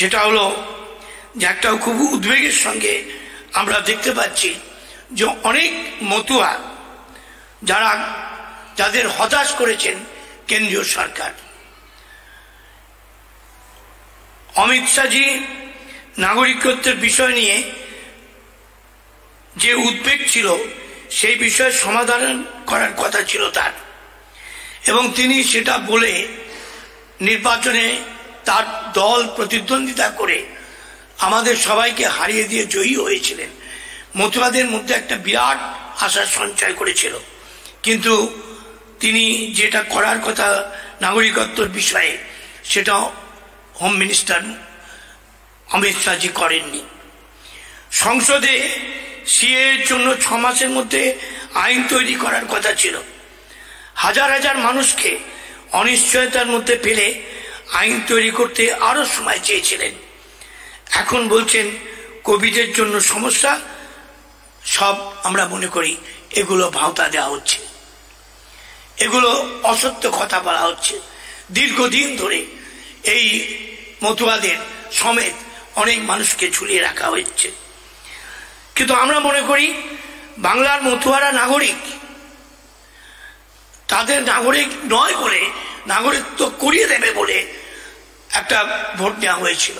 সেটা হলো যে একটা খুব উদ্বেগের সঙ্গে আমরা দেখতে পাচ্ছি যে অনেক মতুয়া যারা যাদের হতাশ করেছেন কেন্দ্রীয় সরকার অমিত শাহজি নাগরিকত্বের বিষয় নিয়ে যে উদ্বেগ ছিল সেই বিষয়ে সমাধান করার কথা ছিল তার এবং তিনি সেটা বলে নির্বাচনে তার দল প্রতিদ্বন্দ্বিতা করে আমাদের সবাইকে হারিয়ে দিয়ে জয়ী হয়েছিলেন মথুরাদের মধ্যে একটা বিরাট আশার সঞ্চয় করেছিল কিন্তু তিনি যেটা করার কথা নাগরিকত্বর বিষয়ে সেটা হোম মিনিস্টার অমিত শাহজি করেননি সংসদে সিএর জন্য ছ মাসের মধ্যে আইন তৈরি করার কথা ছিল হাজার হাজার মানুষকে অনিশ্চয়তার মধ্যে ফেলে আইন তৈরি করতে আরও সময় চেয়েছিলেন এখন বলছেন কোভিডের জন্য সমস্যা সব আমরা মনে করি এগুলো ভাওতা দেওয়া হচ্ছে এগুলো অসত্য কথা বলা হচ্ছে দীর্ঘদিন ধরে এই মতুয়াদের সমেত অনেক মানুষকে ঝুলিয়ে রাখা হয়েছে কিন্তু আমরা মনে করি বাংলার মতুয়ারা নাগরিক তাদের নাগরিক নয় বলে নাগরিকত্ব করিয়ে দেবে বলে একটা ভোট নেওয়া হয়েছিল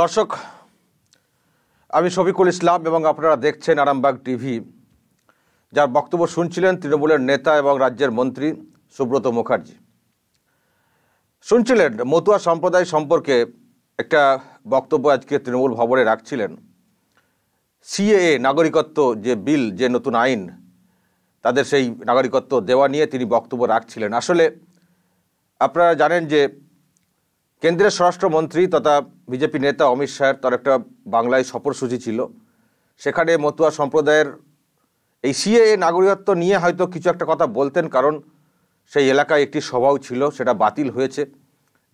দর্শক আমি শফিকুল ইসলাম এবং আপনারা দেখছেন আরামবাগ টিভি যার বক্তব্য শুনছিলেন তৃণমূলের নেতা এবং রাজ্যের মন্ত্রী সুব্রত মুখার্জি শুনছিলেন মতুয়া সম্প্রদায় সম্পর্কে একটা বক্তব্য আজকে তৃণমূল ভবনে রাখছিলেন সিএএ নাগরিকত্ব যে বিল যে নতুন আইন তাদের সেই নাগরিকত্ব দেওয়া নিয়ে তিনি বক্তব্য রাখছিলেন আসলে আপনারা জানেন যে কেন্দ্রের স্বরাষ্ট্রমন্ত্রী তথা বিজেপি নেতা অমিত শাহের তার একটা বাংলায় সফরসূচি ছিল সেখানে মতুয়া সম্প্রদায়ের এই সিএ নাগরিকত্ব নিয়ে হয়তো কিছু একটা কথা বলতেন কারণ সেই এলাকায় একটি সভাও ছিল সেটা বাতিল হয়েছে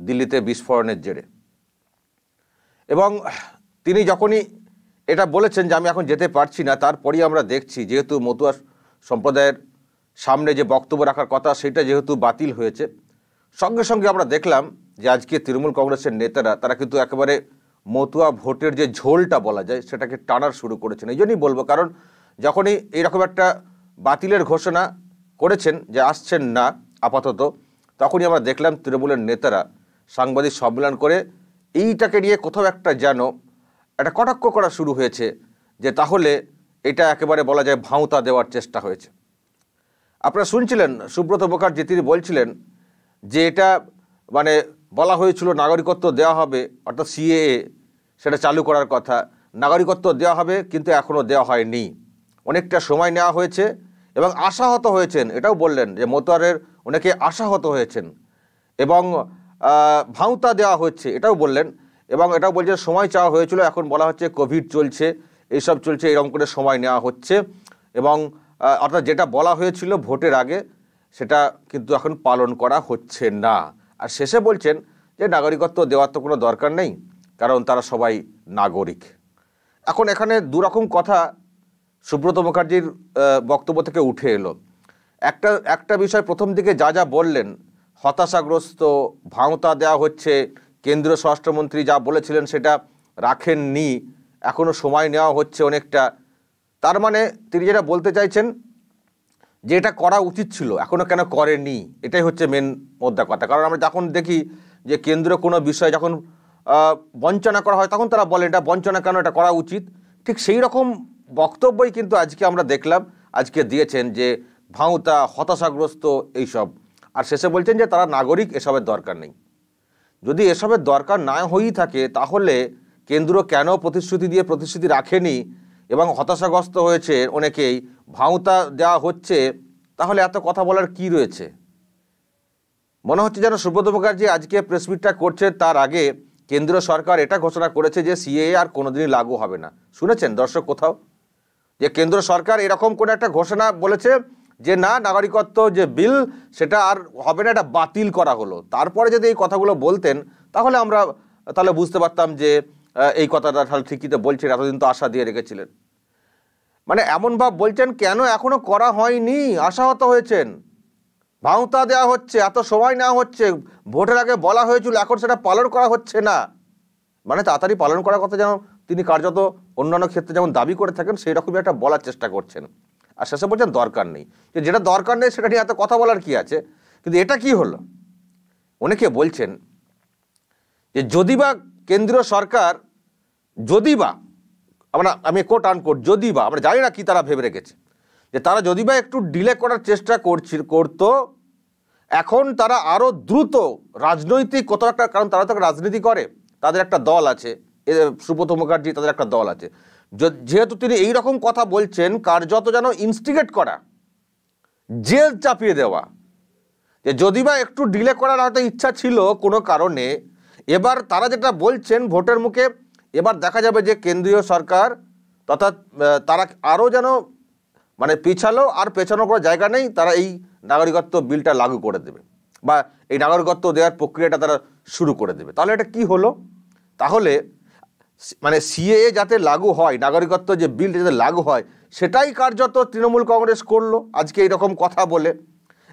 দিল্লিতে বিস্ফোরণের জেরে এবং তিনি যখনই এটা বলেছেন যে আমি এখন যেতে পারছি না তারপরেই আমরা দেখছি যেহেতু মতুয়া সম্প্রদায়ের সামনে যে বক্তব্য রাখার কথা সেটা যেহেতু বাতিল হয়েছে সঙ্গে সঙ্গে আমরা দেখলাম যে আজকে তৃণমূল কংগ্রেসের নেতারা তারা কিন্তু একেবারে মতুয়া ভোটের যে ঝোলটা বলা যায় সেটাকে টানার শুরু করেছেন এই জন্যই বলবো কারণ যখনই এইরকম একটা বাতিলের ঘোষণা করেছেন যে আসছেন না আপাতত তখনই আমরা দেখলাম তৃণমূলের নেতারা সাংবাদিক সম্মেলন করে এইটাকে নিয়ে কোথাও একটা যেন একটা কটাক্ষ করা শুরু হয়েছে যে তাহলে এটা একেবারে বলা যায় ভাঁওতা দেওয়ার চেষ্টা হয়েছে আপনারা শুনছিলেন সুব্রত মুখার্জি তিনি বলছিলেন যে এটা মানে বলা হয়েছিল নাগরিকত্ব দেওয়া হবে অর্থাৎ সিএএ সেটা চালু করার কথা নাগরিকত্ব দেওয়া হবে কিন্তু এখনও দেওয়া হয়নি অনেকটা সময় নেওয়া হয়েছে এবং আশাহত হয়েছেন এটাও বললেন যে মোতারের অনেকে আশাহত হয়েছেন এবং ভাউতা দেওয়া হচ্ছে এটাও বললেন এবং এটাও বলছে সময় চাওয়া হয়েছিল এখন বলা হচ্ছে কোভিড চলছে এইসব চলছে এরকম করে সময় নেওয়া হচ্ছে এবং অর্থাৎ যেটা বলা হয়েছিল ভোটের আগে সেটা কিন্তু এখন পালন করা হচ্ছে না আর শেষে বলছেন যে নাগরিকত্ব দেওয়ার তো কোনো দরকার নেই কারণ তারা সবাই নাগরিক এখন এখানে দুরকম কথা সুব্রত মুখার্জির বক্তব্য থেকে উঠে এলো একটা একটা বিষয় প্রথম দিকে যা যা বললেন হতাশাগ্রস্ত ভাঁওতা দেওয়া হচ্ছে কেন্দ্রীয় স্বরাষ্ট্রমন্ত্রী যা বলেছিলেন সেটা রাখেননি এখনও সময় নেওয়া হচ্ছে অনেকটা তার মানে তিনি যেটা বলতে চাইছেন যে এটা করা উচিত ছিল এখনও কেন করেনি এটাই হচ্ছে মেন মোদ্দা কথা কারণ আমরা যখন দেখি যে কেন্দ্র কোনো বিষয় যখন বঞ্চনা করা হয় তখন তারা বলে এটা বঞ্চনা কেন এটা করা উচিত ঠিক সেই রকম বক্তব্যই কিন্তু আজকে আমরা দেখলাম আজকে দিয়েছেন যে ভাঁওতা হতাশাগ্রস্ত এইসব আর শেষে বলছেন যে তারা নাগরিক এসবের দরকার নেই যদি এসবের দরকার না হয়েই থাকে তাহলে কেন্দ্র কেন প্রতিশ্রুতি দিয়ে প্রতিশ্রুতি রাখেনি এবং হতাশাগ্রস্ত হয়েছে অনেকেই ভাউতা দেওয়া হচ্ছে তাহলে এত কথা বলার কি রয়েছে মনে হচ্ছে যেন সুব্রত মুখার্জি আজকে প্রেসমিটটা করছে তার আগে কেন্দ্রীয় সরকার এটা ঘোষণা করেছে যে সিএএ আর কোনোদিনই লাগু হবে না শুনেছেন দর্শক কোথাও যে কেন্দ্র সরকার এরকম কোনো একটা ঘোষণা বলেছে যে না নাগরিকত্ব যে বিল সেটা আর হবে না এটা বাতিল করা হলো তারপরে যদি এই কথাগুলো বলতেন তাহলে আমরা তাহলে বুঝতে পারতাম যে এই কথাটা তাহলে ঠিকই তো বলছেন এতদিন তো আশা দিয়ে রেখেছিলেন মানে এমন ভাব বলছেন কেন এখনো করা হয়নি আশাহত হয়েছেন ভাওতা দেওয়া হচ্ছে এত সময় নেওয়া হচ্ছে ভোটের আগে বলা হয়েছিল এখন সেটা পালন করা হচ্ছে না মানে তাড়াতাড়ি পালন করার কথা যেন তিনি কার্যত অন্যান্য ক্ষেত্রে যেমন দাবি করে থাকেন সেই রকমই একটা বলার চেষ্টা করছেন আর শেষে বলছেন দরকার নেই যে যেটা দরকার নেই সেটা নিয়ে এত কথা বলার কি আছে কিন্তু এটা কি হলো অনেকে বলছেন যে যদি বা কেন্দ্রীয় সরকার যদি বা আমরা আমি কোট আনকোট যদি বা আমরা জানি না কি তারা ভেবে রেখেছে যে তারা যদি বা একটু ডিলে করার চেষ্টা করছি করত এখন তারা আরও দ্রুত রাজনৈতিক কত একটা কারণ তারা তো রাজনীতি করে তাদের একটা দল আছে সুব্রত মুখার্জি তাদের একটা দল আছে যেহেতু তিনি এই রকম কথা বলছেন কার্যত যেন ইনস্টিগেট করা জেল চাপিয়ে দেওয়া যে যদি বা একটু ডিলে করার হয়তো ইচ্ছা ছিল কোনো কারণে এবার তারা যেটা বলছেন ভোটের মুখে এবার দেখা যাবে যে কেন্দ্রীয় সরকার তথা তারা আরও যেন মানে পিছালো আর পেছানো কোনো জায়গা নেই তারা এই নাগরিকত্ব বিলটা লাগু করে দেবে বা এই নাগরিকত্ব দেওয়ার প্রক্রিয়াটা তারা শুরু করে দেবে তাহলে এটা কি হলো তাহলে মানে সিএএ যাতে লাগু হয় নাগরিকত্ব যে বিল যাতে লাগু হয় সেটাই কার্যত তৃণমূল কংগ্রেস করলো আজকে এইরকম কথা বলে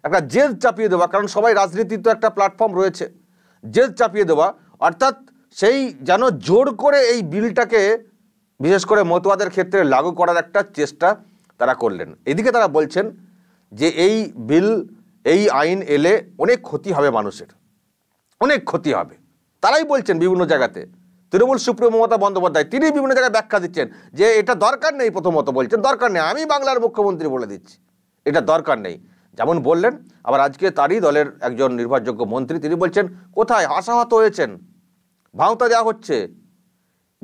একটা জেদ চাপিয়ে দেওয়া কারণ সবাই রাজনীতির তো একটা প্ল্যাটফর্ম রয়েছে জেদ চাপিয়ে দেওয়া অর্থাৎ সেই যেন জোর করে এই বিলটাকে বিশেষ করে মতুয়াদের ক্ষেত্রে লাগু করার একটা চেষ্টা তারা করলেন এদিকে তারা বলছেন যে এই বিল এই আইন এলে অনেক ক্ষতি হবে মানুষের অনেক ক্ষতি হবে তারাই বলছেন বিভিন্ন জায়গাতে তৃণমূল সুপ্রিয় মমতা বন্দ্যোপাধ্যায় তিনি বিভিন্ন জায়গায় ব্যাখ্যা দিচ্ছেন যে এটা দরকার নেই প্রথমত বলছেন দরকার নেই আমি বাংলার মুখ্যমন্ত্রী বলে দিচ্ছি এটা দরকার নেই যেমন বললেন আবার আজকে তারই দলের একজন নির্ভরযোগ্য মন্ত্রী তিনি বলছেন কোথায় আশাহত হয়েছেন ভাওতা দেওয়া হচ্ছে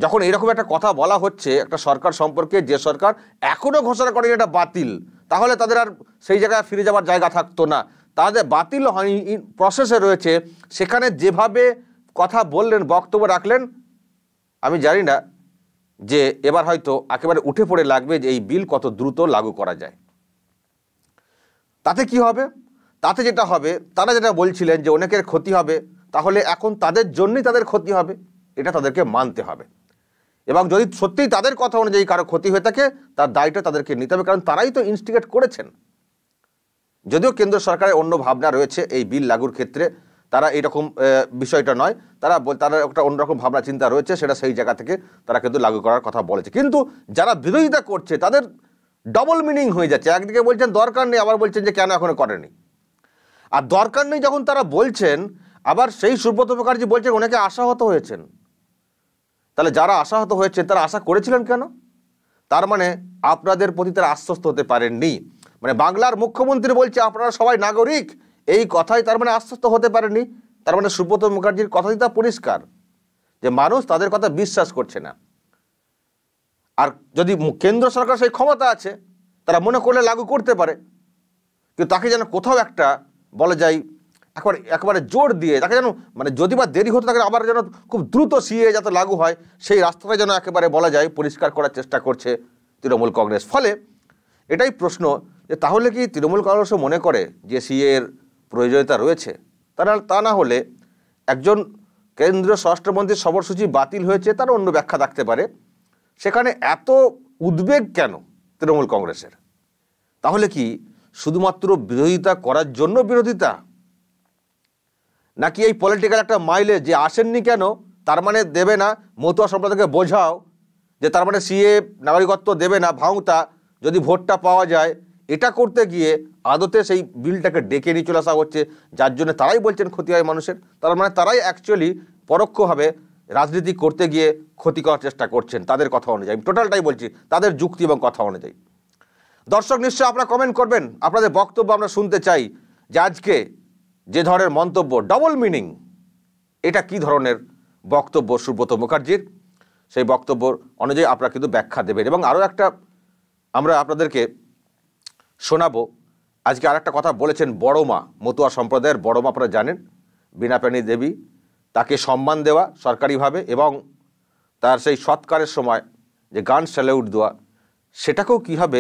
যখন এরকম একটা কথা বলা হচ্ছে একটা সরকার সম্পর্কে যে সরকার এখনও ঘোষণা করে এটা বাতিল তাহলে তাদের আর সেই জায়গায় ফিরে যাওয়ার জায়গা থাকতো না তাদের বাতিল হয়নি প্রসেসে রয়েছে সেখানে যেভাবে কথা বললেন বক্তব্য রাখলেন আমি জানি না যে এবার হয়তো একেবারে উঠে পড়ে লাগবে যে এই বিল কত দ্রুত লাগু করা যায় তাতে কি হবে তাতে যেটা হবে তারা যেটা বলছিলেন যে অনেকের ক্ষতি হবে তাহলে এখন তাদের জন্যই তাদের ক্ষতি হবে এটা তাদেরকে মানতে হবে এবং যদি সত্যিই তাদের কথা অনুযায়ী কারো ক্ষতি হয়ে থাকে তার দায়টা তাদেরকে নিতে হবে কারণ তারাই তো ইনস্টিগেট করেছেন যদিও কেন্দ্র সরকারের অন্য ভাবনা রয়েছে এই বিল লাগুর ক্ষেত্রে তারা এরকম বিষয়টা নয় তারা তারা একটা অন্যরকম ভাবনা চিন্তা রয়েছে সেটা সেই জায়গা থেকে তারা কিন্তু লাগু করার কথা বলেছে কিন্তু যারা বিরোধিতা করছে তাদের ডবল মিনিং হয়ে যাচ্ছে একদিকে বলছেন দরকার নেই আবার বলছেন যে কেন এখনও করেনি আর দরকার নেই যখন তারা বলছেন আবার সেই সুব্রত মুখার্জি বলছেন অনেকে আশাহত হয়েছেন তাহলে যারা আশাহত হয়েছেন তারা আশা করেছিলেন কেন তার মানে আপনাদের প্রতি তারা আশ্বস্ত হতে পারেননি মানে বাংলার মুখ্যমন্ত্রী বলছে আপনারা সবাই নাগরিক এই কথাই তার মানে আশ্বস্ত হতে পারেনি তার মানে সুব্রত মুখার্জির কথাই তা পরিষ্কার যে মানুষ তাদের কথা বিশ্বাস করছে না আর যদি কেন্দ্র সরকার সেই ক্ষমতা আছে তারা মনে করলে লাগু করতে পারে কিন্তু তাকে যেন কোথাও একটা বলা যায় একবার একবারে জোর দিয়ে তাকে যেন মানে যদি বা দেরি হতো তাকে আবার যেন খুব দ্রুত সিএ যাতে লাগু হয় সেই রাস্তাটা যেন একেবারে বলা যায় পরিষ্কার করার চেষ্টা করছে তৃণমূল কংগ্রেস ফলে এটাই প্রশ্ন যে তাহলে কি তৃণমূল কংগ্রেসও মনে করে যে সিএ এর প্রয়োজনীয়তা রয়েছে তারা তা না হলে একজন কেন্দ্রীয় স্বরাষ্ট্রমন্ত্রীর সবরসূচি বাতিল হয়েছে তার অন্য ব্যাখ্যা থাকতে পারে সেখানে এত উদ্বেগ কেন তৃণমূল কংগ্রেসের তাহলে কি শুধুমাত্র বিরোধিতা করার জন্য বিরোধিতা নাকি এই পলিটিক্যাল একটা মাইলে যে আসেননি কেন তার মানে দেবে না মতুয়া সম্প্রদায়কে বোঝাও যে তার মানে সিএ নাগরিকত্ব দেবে না ভাঙতা যদি ভোটটা পাওয়া যায় এটা করতে গিয়ে আদতে সেই বিলটাকে ডেকে নিয়ে চলে আসা হচ্ছে যার জন্য তারাই বলছেন ক্ষতি হয় মানুষের তার মানে তারাই অ্যাকচুয়ালি পরোক্ষভাবে রাজনীতি করতে গিয়ে ক্ষতি করার চেষ্টা করছেন তাদের কথা অনুযায়ী টোটালটাই বলছি তাদের যুক্তি এবং কথা অনুযায়ী দর্শক নিশ্চয়ই আপনারা কমেন্ট করবেন আপনাদের বক্তব্য আমরা শুনতে চাই যে আজকে যে ধরনের মন্তব্য ডবল মিনিং এটা কি ধরনের বক্তব্য সুব্রত মুখার্জির সেই বক্তব্য অনুযায়ী আপনারা কিন্তু ব্যাখ্যা দেবেন এবং আরও একটা আমরা আপনাদেরকে শোনাবো আজকে আর একটা কথা বলেছেন বড়মা মতুয়া সম্প্রদায়ের বড়মা আপনারা জানেন প্রাণী দেবী তাকে সম্মান দেওয়া সরকারিভাবে এবং তার সেই সৎকারের সময় যে গান স্যালেউট দেওয়া সেটাকেও কীভাবে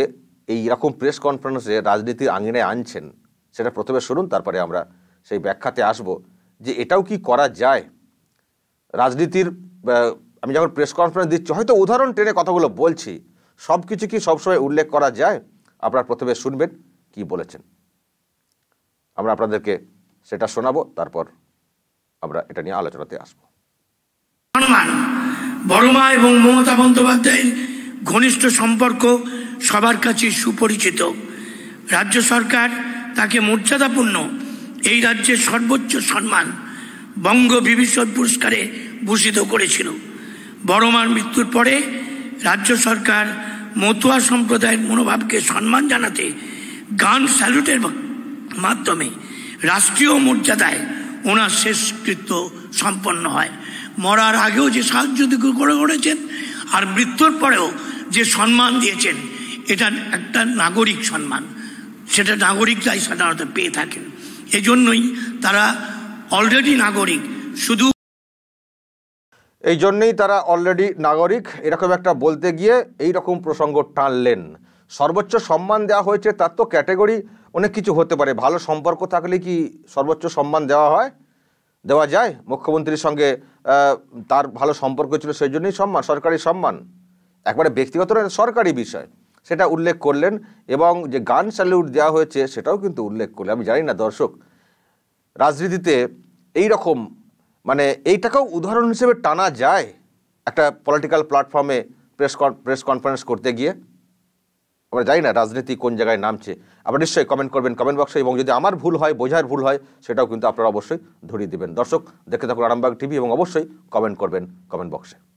এই রকম প্রেস কনফারেন্সে রাজনীতির আঙিনায় আনছেন সেটা প্রথমে শুনুন তারপরে আমরা সেই ব্যাখ্যাতে আসব যে এটাও কি করা যায় রাজনীতির আমি যখন প্রেস কনফারেন্স দিচ্ছি হয়তো উদাহরণ ট্রেনে কথাগুলো বলছি সব কিছু কি সবসময় উল্লেখ করা যায় আপনারা প্রথমে শুনবেন কি বলেছেন আমরা আপনাদেরকে সেটা শোনাবো তারপর আমরা এটা নিয়ে আলোচনাতে আসবো বড়মা এবং মমতা বন্দ্যোপাধ্যায়ের ঘনিষ্ঠ সম্পর্ক সবার কাছে সুপরিচিত রাজ্য সরকার তাকে মর্যাদাপূর্ণ এই রাজ্যের সর্বোচ্চ সম্মান বঙ্গ বিভীষণ পুরস্কারে ভূষিত করেছিল বড়মার মৃত্যুর পরে রাজ্য সরকার মতুয়া সম্প্রদায়ের মনোভাবকে সম্মান জানাতে গান স্যালুটের মাধ্যমে রাষ্ট্রীয় মর্যাদায় ওনার শেষকৃত্য সম্পন্ন হয় মরার আগেও যে সাহায্য করে করেছেন আর মৃত্যুর পরেও যে সম্মান দিয়েছেন এটা একটা নাগরিক সম্মান সেটা নাগরিকরাই সাধারণত পেয়ে থাকেন এজন্যই তারা অলরেডি নাগরিক শুধু এই জন্যই তারা অলরেডি নাগরিক এরকম একটা বলতে গিয়ে এই রকম প্রসঙ্গ টানলেন সর্বোচ্চ সম্মান দেওয়া হয়েছে তার তো ক্যাটেগরি অনেক কিছু হতে পারে ভালো সম্পর্ক থাকলে কি সর্বোচ্চ সম্মান দেওয়া হয় দেওয়া যায় মুখ্যমন্ত্রীর সঙ্গে তার ভালো সম্পর্ক ছিল সেই জন্যই সম্মান সরকারি সম্মান একবারে ব্যক্তিগত সরকারি বিষয় সেটা উল্লেখ করলেন এবং যে গান স্যালিউট দেওয়া হয়েছে সেটাও কিন্তু উল্লেখ করলেন আমি জানি না দর্শক রাজনীতিতে এই রকম মানে এইটাকেও উদাহরণ হিসেবে টানা যায় একটা পলিটিক্যাল প্ল্যাটফর্মে প্রেস প্রেস কনফারেন্স করতে গিয়ে আমরা জানি না রাজনীতি কোন জায়গায় নামছে আবার নিশ্চয়ই কমেন্ট করবেন কমেন্ট বক্সে এবং যদি আমার ভুল হয় বোঝার ভুল হয় সেটাও কিন্তু আপনারা অবশ্যই ধরিয়ে দেবেন দর্শক দেখে থাকুন আরামবাগ টিভি এবং অবশ্যই কমেন্ট করবেন কমেন্ট বক্সে